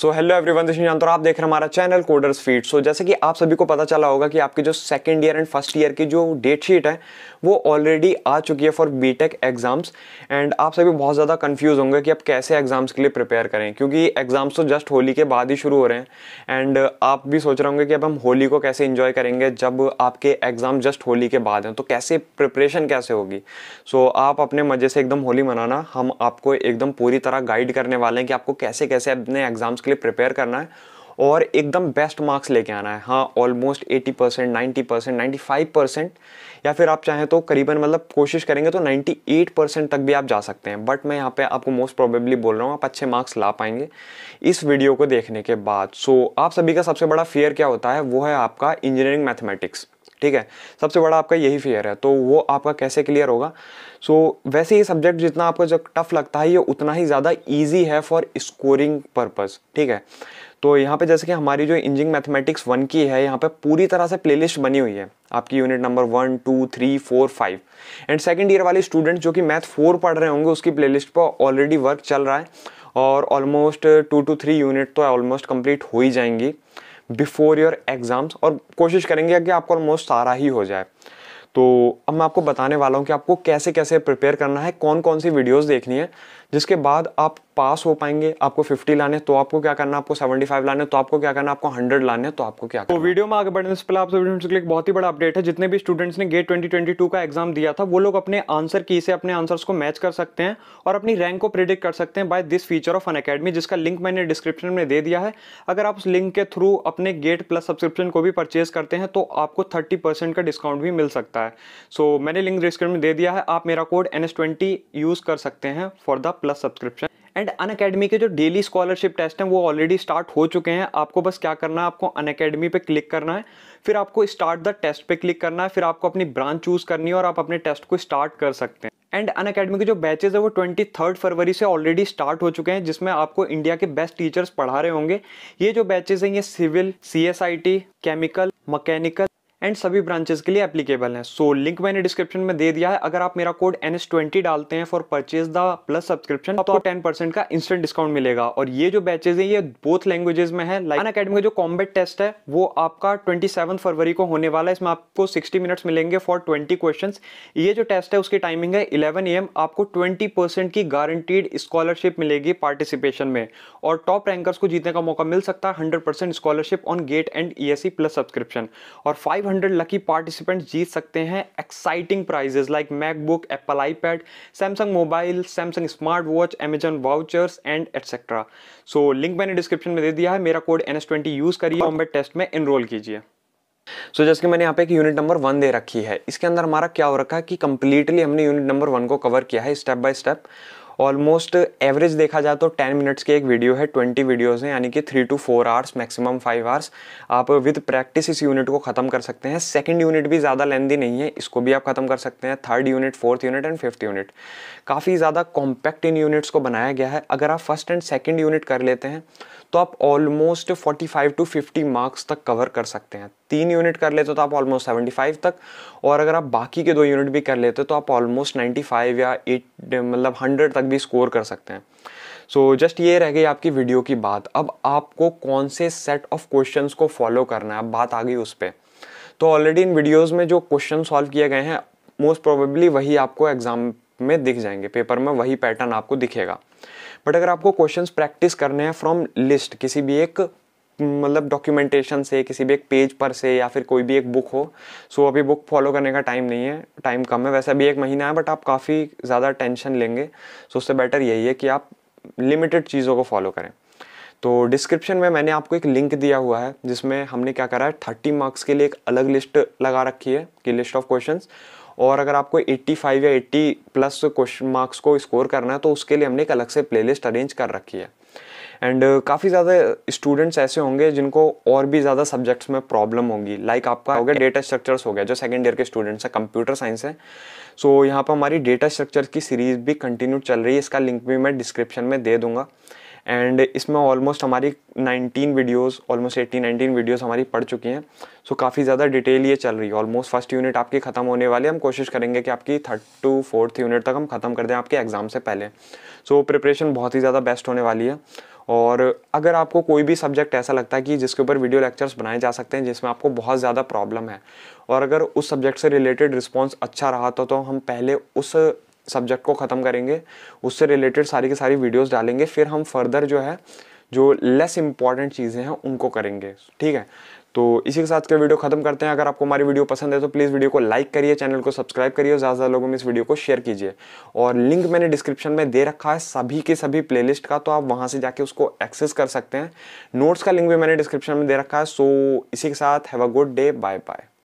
so hello everyone this जानते हो आप देख रहे हैं हमारा चैनल कोडर्स फीड सो जैसे कि आप सभी को पता चला होगा कि आपकी जो second year and first year की जो डेट शीट है वो ऑलरेडी आ चुकी है फॉर बीटेक एग्जाम्स एंड आप सभी बहुत ज़्यादा कंफ्यूज होंगे कि आप कैसे एग्जाम्स के लिए प्रिपेयर करें क्योंकि एग्जाम्स तो जस्ट होली के बाद ही शुरू हो रहे हैं एंड आप भी सोच रहे होंगे कि अब हम होली को कैसे इन्जॉय करेंगे जब आपके एग्ज़ाम जस्ट होली के बाद हैं तो कैसे प्रिपरेशन कैसे होगी सो so, आप अपने मज़े से एकदम होली मनाना हम आपको एकदम पूरी तरह गाइड करने वाले हैं कि आपको कैसे कैसे अपने एग्ज़ाम्स उसके लिए प्रिपेयर करना है और एकदम बेस्ट मार्क्स लेके आना है हाँ almost 80 percent ninety percent ninety five percent या फिर आप चाहें तो करीबन मतलब कोशिश करेंगे तो 98 परसेंट तक भी आप जा सकते हैं बट मैं यहाँ पे आपको मोस्ट प्रोबेबली बोल रहा हूँ आप अच्छे मार्क्स ला पाएंगे इस वीडियो को देखने के बाद सो so, आप सभी का सबसे बड़ा फियर क्या होता है वो है आपका इंजीनियरिंग मैथमेटिक्स ठीक है सबसे बड़ा आपका यही फियर है तो वो आपका कैसे क्लियर होगा सो so, वैसे ये सब्जेक्ट जितना आपको जब टफ लगता है ये उतना ही ज़्यादा ईजी है फॉर स्कोरिंग पर्पज़ ठीक है तो यहाँ पे जैसे कि हमारी जो इंजिंग मैथमेटिक्स वन की है यहाँ पे पूरी तरह से प्लेलिस्ट बनी हुई है आपकी unit number one two three four five and second year वाले स्टूडेंट जो कि मैथ फोर पढ़ रहे होंगे उसकी प्लेलिस्ट पर ऑलरेडी वर्क चल रहा है और almost two two three unit तो ऑलमोस्ट कंप्लीट हो ही जाएंगी बिफोर योर एग्ज़ाम्स और कोशिश करेंगे कि आपको ऑलमोस्ट सारा ही हो जाए तो अब मैं आपको बताने वाला हूँ कि आपको कैसे कैसे प्रिपेयर करना है कौन कौन सी वीडियोस देखनी है जिसके बाद आप पास हो पाएंगे आपको 50 लाने तो आपको क्या करना आपको 75 लाने तो आपको क्या करना आपको 100 लाने तो आपको क्या तो करना तो वीडियो में आगे बढ़ने से पहले आप सभी स्टूडेंट्स के लिए एक बहुत ही बड़ा अपडेट है जितने भी स्टूडेंट्स ने गेट 2022 का एग्जाम दिया था वो लोग अपने आंसर की से अपने आंसर्स को मैच कर सकते हैं और अपनी रैंक को प्रिडिक्ट कर सकते हैं by this feature of Unacademy जिसका लिंक मैंने डिस्क्रिप्शन में दे दिया है अगर आप उस लिंक के थ्रू अपने गेट प्लस सब्सक्रिप्शन को भी परचेज करते हैं तो आपको थर्टी का डिस्काउंट भी मिल सकता है सो मैंने लिंक डिस्क्रिप्शन में दे दिया है आप मेरा कोड एन यूज़ कर सकते हैं for the plus subscription and Unacademy के जो डेली स्कॉलरशिप टेस्ट हैं वो ऑलरेडी स्टार्ट हो चुके हैं आपको बस क्या करना है आपको अन अकेडमी पर क्लिक करना है फिर आपको स्टार्ट द टेस्ट पे क्लिक करना है फिर आपको अपनी ब्रांच चूज़ करनी है और आप अपने टेस्ट को स्टार्ट कर सकते हैं एंड अन अकेडमी के जो बैचेज है वो ट्वेंटी थर्ड फरवरी से ऑलरेडी स्टार्ट हो चुके हैं जिसमें आपको इंडिया के बेस्ट टीचर्स पढ़ा रहे होंगे ये जो बैचेज हैं ये civil C S I T chemical mechanical and सभी ब्रांचेस के लिए एप्लीकेबल हैं सो लिंक मैंने डिस्क्रिप्शन में दे दिया है अगर आप मेरा कोड एन एस ट्वेंटी डालते हैं for purchase the plus subscription तो टेन परसेंट का इंस्टेंट डिस्काउंट मिलेगा और ये जो बैचेज है ये बोथ लैंग्वेजेस में है लाइन अकेडमी का जो कॉम्बेट टेस्ट है वो आपका ट्वेंटी सेवन फरवरी को होने वाला है इसमें आपको सिक्सटी मिनट्स मिलेंगे फॉर ट्वेंटी क्वेश्चन ये जो टेस्ट है उसकी टाइमिंग है इलेवन ए एम आपको ट्वेंटी परसेंट की गारंटीड स्कॉलरशिप मिलेगी पार्टिसिपेशन में और टॉप रैंकर्स को जीतने का मौका मिल सकता है hundred percent scholarship on GATE and E S plus subscription और फाइव 500 लकी पार्टिसिपेंट जीत सकते हैं exciting prizes like MacBook Apple iPad Samsung mobile Samsung smart watch Amazon vouchers and etcetera so link मैंने डिस्क्रिप्शन में दे दिया है मेरा code N S twenty use करिए बॉम्बे टेस्ट में इनरोल कीजिए सो so, जैसे कि मैंने यहाँ पे एक यूनिट नंबर वन दे रखी है इसके अंदर हमारा क्या हो रखा है कि कंप्लीटली हमने यूनिट नंबर वन को कवर किया है step by step almost average देखा जाए तो टेन मिनट्स की एक वीडियो है ट्वेंटी वीडियोज़ हैं यानी कि three two four hours maximum five hours आप विद प्रैक्टिस इस यूनिट को ख़त्म कर सकते हैं सेकेंड यूनिट भी ज़्यादा लेंदी नहीं है इसको भी आप ख़त्म कर सकते हैं third unit fourth unit and fifth unit काफ़ी ज़्यादा कॉम्पैक्ट इन यूनिट्स को बनाया गया है अगर आप फर्स्ट एंड सेकेंड यूनिट कर लेते हैं तो आप ऑलमोस्ट 45 टू 50 मार्क्स तक कवर कर सकते हैं तीन यूनिट कर लेते हो तो आप ऑलमोस्ट 75 तक और अगर आप बाकी के दो यूनिट भी कर लेते हो तो आप ऑलमोस्ट 95 या 8 मतलब 100 तक भी स्कोर कर सकते हैं सो so, जस्ट ये रह गई आपकी वीडियो की बात अब आपको कौन से सेट ऑफ क्वेश्चन को फॉलो करना है अब बात आ गई उस पर तो ऑलरेडी इन वीडियोज़ में जो क्वेश्चन सॉल्व किए गए हैं मोस्ट प्रोबेबली वही आपको एग्ज़ाम में दिख जाएंगे पेपर में वही पैटर्न आपको दिखेगा बट अगर आपको क्वेश्चन प्रैक्टिस करने हैं फ्रॉम लिस्ट किसी भी एक हम्म, मतलब डॉक्यूमेंटेशन से किसी भी एक पेज पर से या फिर कोई भी एक बुक हो सो अभी बुक फॉलो करने का टाइम नहीं है टाइम कम है वैसे अभी एक महीना है बट आप काफ़ी ज़्यादा टेंशन लेंगे सो उससे बेटर यही है कि आप लिमिटेड चीज़ों को फॉलो करें तो डिस्क्रिप्शन में मैंने आपको एक लिंक दिया हुआ है जिसमें हमने क्या करा है थर्टी मार्क्स के लिए एक अलग लिस्ट लगा रखी है कि लिस्ट ऑफ क्वेश्चन और अगर आपको 85 या 80 प्लस क्वेश्चन मार्क्स को स्कोर करना है तो उसके लिए हमने एक अलग से प्लेलिस्ट अरेंज कर रखी है एंड uh, काफ़ी ज़्यादा स्टूडेंट्स ऐसे होंगे जिनको और भी ज़्यादा सब्जेक्ट्स में प्रॉब्लम होगी लाइक like आपका हो गया डेटा स्ट्रक्चर्स हो गया जो सेकेंड ईयर के स्टूडेंट्स हैं कंप्यूटर साइंस है सो so, यहाँ पर हमारी डेटा स्ट्रक्चर की सीरीज़ भी कंटिन्यू चल रही है इसका लिंक भी मैं डिस्क्रिप्शन में दे दूँगा एंड इसमें ऑलमोस्ट हमारी 19 वीडियोस ऑलमोस्ट 18 19 वीडियोस हमारी पड़ चुकी हैं सो so, काफ़ी ज़्यादा डिटेल ये चल रही है ऑलमोस्ट फर्स्ट यूनिट आपकी ख़त्म होने वाली है हम कोशिश करेंगे कि आपकी थर्ड टू फोर्थ यूनिट तक हम ख़त्म कर दें आपके एग्ज़ाम से पहले सो so, प्रिपरेशन बहुत ही ज़्यादा बेस्ट होने वाली है और अगर आपको कोई भी सब्जेक्ट ऐसा लगता है कि जिसके ऊपर वीडियो लेक्चर्स बनाए जा सकते हैं जिसमें आपको बहुत ज़्यादा प्रॉब्लम है और अगर उस सब्जेक्ट से रिलेटेड रिस्पॉन्स अच्छा रहा तो, तो हम पहले उस सब्जेक्ट को ख़त्म करेंगे उससे रिलेटेड सारी की सारी वीडियोस डालेंगे फिर हम फर्दर जो है जो लेस इंपॉर्टेंट चीज़ें हैं उनको करेंगे ठीक है तो इसी के साथ के वीडियो खत्म करते हैं अगर आपको हमारी वीडियो पसंद है तो प्लीज़ वीडियो को लाइक करिए चैनल को सब्सक्राइब करिए और ज़्यादा ज़्यादा लोगों में इस वीडियो को शेयर कीजिए और लिंक मैंने डिस्क्रिप्शन में दे रखा है सभी के सभी प्लेलिस्ट का तो आप वहाँ से जाके उसको एक्सेस कर सकते हैं नोट्स का लिंक भी मैंने डिस्क्रिप्शन में दे रखा है सो इसी के साथ have a good day bye bye